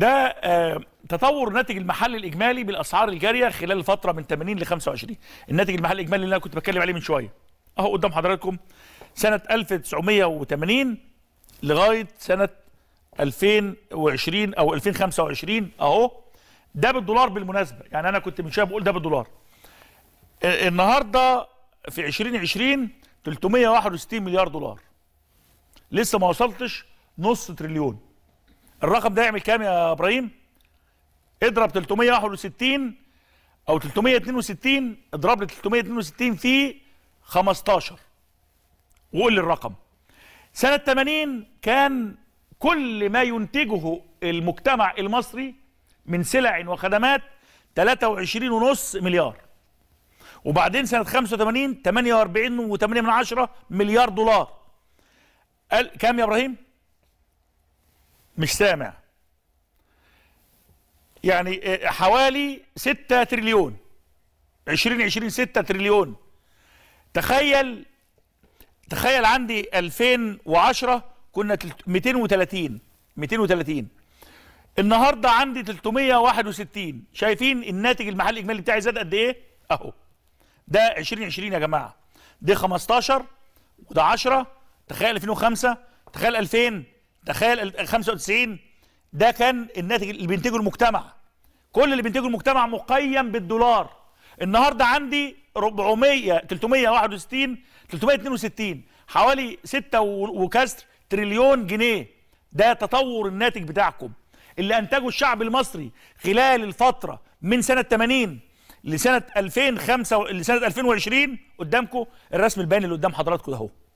ده آه، تطور الناتج المحلي الاجمالي بالاسعار الجاريه خلال الفتره من 80 ل 25 الناتج المحلي الاجمالي اللي انا كنت بتكلم عليه من شويه اهو قدام حضراتكم سنه 1980 لغايه سنه 2020 او 2025 اهو ده بالدولار بالمناسبه يعني انا كنت من شويه بقول ده بالدولار آه، النهارده في 2020 361 مليار دولار لسه ما وصلتش نص تريليون الرقم ده يعمل كام يا ابراهيم اضرب 361 او 362 اضرب لي 362 في 15 وقول لي الرقم سنة 80 كان كل ما ينتجه المجتمع المصري من سلع وخدمات 23.5 مليار وبعدين سنة 85 48.8 مليار دولار قال كام يا ابراهيم؟ مش سامع يعني آه، حوالي 6 تريليون 2020 6 تريليون تخيل تخيل عندي 2010 كنا 230 230 النهارده عندي 361 شايفين الناتج المحلي الاجمالي بتاعي زاد قد ايه اهو ده 2020 يا جماعه ده 15 وده 10 تخيل 2005 تخيل 2000 تخيل 95 ده كان الناتج اللي بينتجه المجتمع كل اللي بينتجه المجتمع مقيم بالدولار النهارده عندي 400 361 362 حوالي 6 وكسر تريليون جنيه ده تطور الناتج بتاعكم اللي انتجه الشعب المصري خلال الفتره من سنه 80 لسنه 2005 لسنه 2020 قدامكم الرسم الباني اللي قدام حضراتكم ده اهو